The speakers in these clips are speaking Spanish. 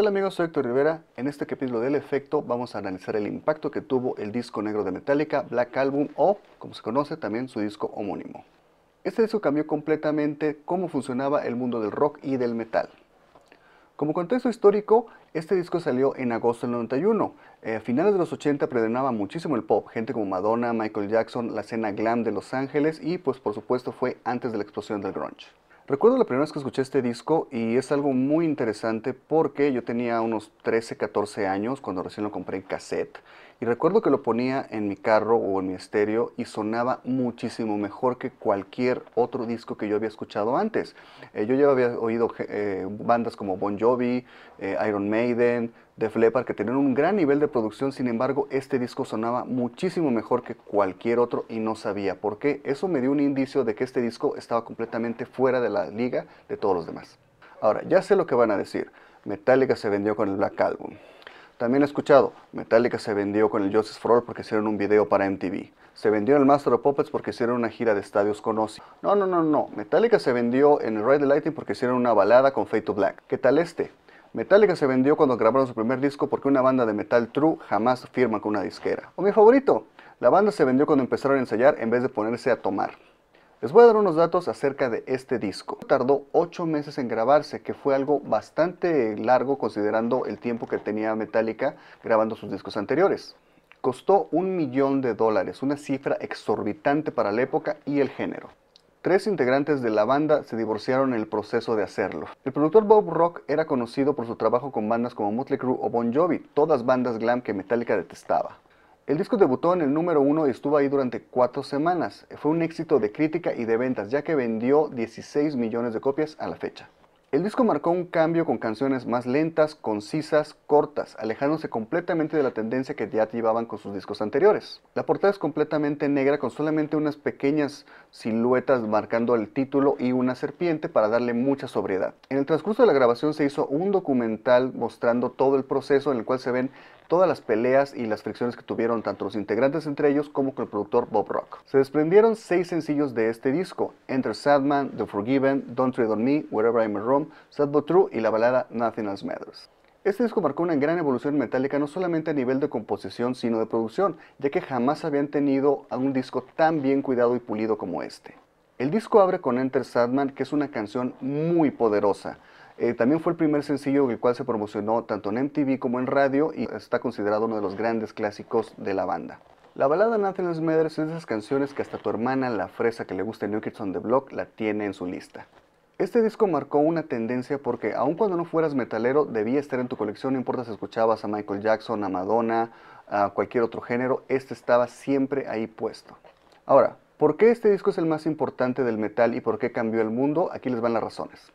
Hola amigos? Soy Héctor Rivera. En este capítulo del efecto vamos a analizar el impacto que tuvo el disco negro de Metallica, Black Album o, como se conoce, también su disco homónimo. Este disco cambió completamente cómo funcionaba el mundo del rock y del metal. Como contexto histórico, este disco salió en agosto del 91. a eh, finales de los 80 predominaba muchísimo el pop, gente como Madonna, Michael Jackson, la escena glam de Los Ángeles y pues por supuesto fue antes de la explosión del grunge. Recuerdo la primera vez que escuché este disco y es algo muy interesante porque yo tenía unos 13, 14 años cuando recién lo compré en cassette y recuerdo que lo ponía en mi carro o en mi estéreo y sonaba muchísimo mejor que cualquier otro disco que yo había escuchado antes. Eh, yo ya había oído eh, bandas como Bon Jovi, eh, Iron Maiden, Def Leppard, que tenían un gran nivel de producción, sin embargo, este disco sonaba muchísimo mejor que cualquier otro y no sabía por qué. Eso me dio un indicio de que este disco estaba completamente fuera de la liga de todos los demás. Ahora, ya sé lo que van a decir. Metallica se vendió con el Black Album. También he escuchado, Metallica se vendió con el Joseph Roll porque hicieron un video para MTV. Se vendió en el Master of Puppets porque hicieron una gira de estadios con Ozzy. No, no, no, no. Metallica se vendió en el Ride the Lightning porque hicieron una balada con Fate to Black. ¿Qué tal este? Metallica se vendió cuando grabaron su primer disco porque una banda de metal true jamás firma con una disquera. O mi favorito, la banda se vendió cuando empezaron a ensayar en vez de ponerse a tomar. Les voy a dar unos datos acerca de este disco. Tardó 8 meses en grabarse, que fue algo bastante largo considerando el tiempo que tenía Metallica grabando sus discos anteriores. Costó un millón de dólares, una cifra exorbitante para la época y el género. Tres integrantes de la banda se divorciaron en el proceso de hacerlo. El productor Bob Rock era conocido por su trabajo con bandas como Motley Crue o Bon Jovi, todas bandas glam que Metallica detestaba. El disco debutó en el número uno y estuvo ahí durante cuatro semanas. Fue un éxito de crítica y de ventas, ya que vendió 16 millones de copias a la fecha. El disco marcó un cambio con canciones más lentas, concisas, cortas, alejándose completamente de la tendencia que ya llevaban con sus discos anteriores. La portada es completamente negra con solamente unas pequeñas siluetas marcando el título y una serpiente para darle mucha sobriedad. En el transcurso de la grabación se hizo un documental mostrando todo el proceso en el cual se ven todas las peleas y las fricciones que tuvieron tanto los integrantes entre ellos como con el productor Bob Rock. Se desprendieron seis sencillos de este disco, Enter Sadman, The Forgiven, Don't Tread on Me, Wherever I'm Roam, Sad But True y la balada Nothing Else Matters. Este disco marcó una gran evolución metálica no solamente a nivel de composición sino de producción, ya que jamás habían tenido a un disco tan bien cuidado y pulido como este. El disco abre con Enter Sadman, que es una canción muy poderosa, eh, también fue el primer sencillo el cual se promocionó tanto en MTV como en radio y está considerado uno de los grandes clásicos de la banda. La balada Nathan Smithers es de esas canciones que hasta tu hermana, la fresa que le gusta New Kids on the Block, la tiene en su lista. Este disco marcó una tendencia porque aun cuando no fueras metalero debía estar en tu colección, no importa si escuchabas a Michael Jackson, a Madonna, a cualquier otro género, este estaba siempre ahí puesto. Ahora, ¿por qué este disco es el más importante del metal y por qué cambió el mundo? Aquí les van las razones.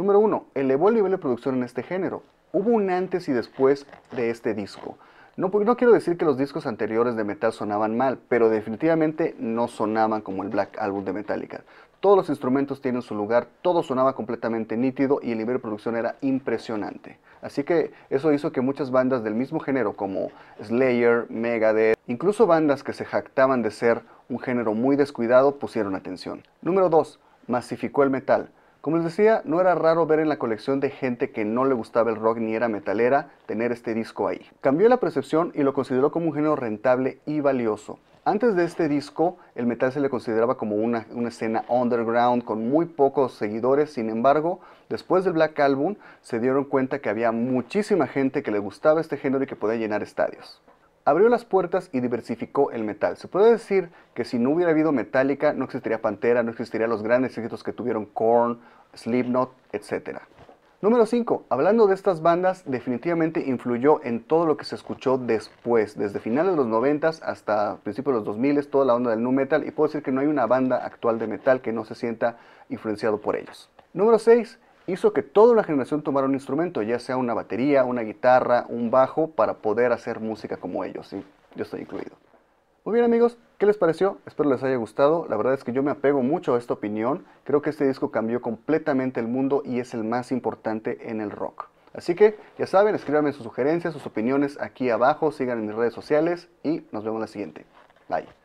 Número uno, elevó el nivel de producción en este género. Hubo un antes y después de este disco. No, quiero decir que los discos anteriores de metal sonaban mal, pero definitivamente no sonaban como el Black Album de Metallica. Todos los instrumentos tienen su lugar, todo sonaba completamente nítido y el nivel de producción era impresionante. Así que eso hizo que muchas bandas del mismo género como Slayer, Megadeth, incluso bandas que se jactaban de ser un género muy descuidado pusieron atención. Número 2. Masificó el metal. Como les decía, no era raro ver en la colección de gente que no le gustaba el rock ni era metalera tener este disco ahí. Cambió la percepción y lo consideró como un género rentable y valioso. Antes de este disco, el metal se le consideraba como una, escena underground con muy pocos seguidores, sin embargo, después del Black Album se dieron cuenta que había muchísima gente que le gustaba este género y que podía llenar estadios abrió las puertas y diversificó el metal. Se puede decir que si no hubiera habido Metallica, no existiría Pantera, no existirían los grandes éxitos que tuvieron Korn Slipknot, etc. Número 5. Hablando de estas bandas, definitivamente influyó en todo lo que se escuchó después, desde finales de los 90 hasta principios de los 2000, toda la onda del nu metal, y puedo decir que no hay una banda actual de metal que no se sienta influenciado por ellos. Número 6. Hizo que toda una generación tomara un instrumento, ya sea una batería, una guitarra, un bajo, para poder hacer música como ellos, y yo estoy incluido. Muy bien amigos, ¿qué les pareció? Espero les haya gustado. La verdad es que yo me apego mucho a esta opinión. Creo que este disco cambió completamente el mundo y es el más importante en el rock. Así que ya saben, escríbanme sus sugerencias, sus opiniones aquí abajo, sigan en mis redes sociales y nos vemos la siguiente. Bye.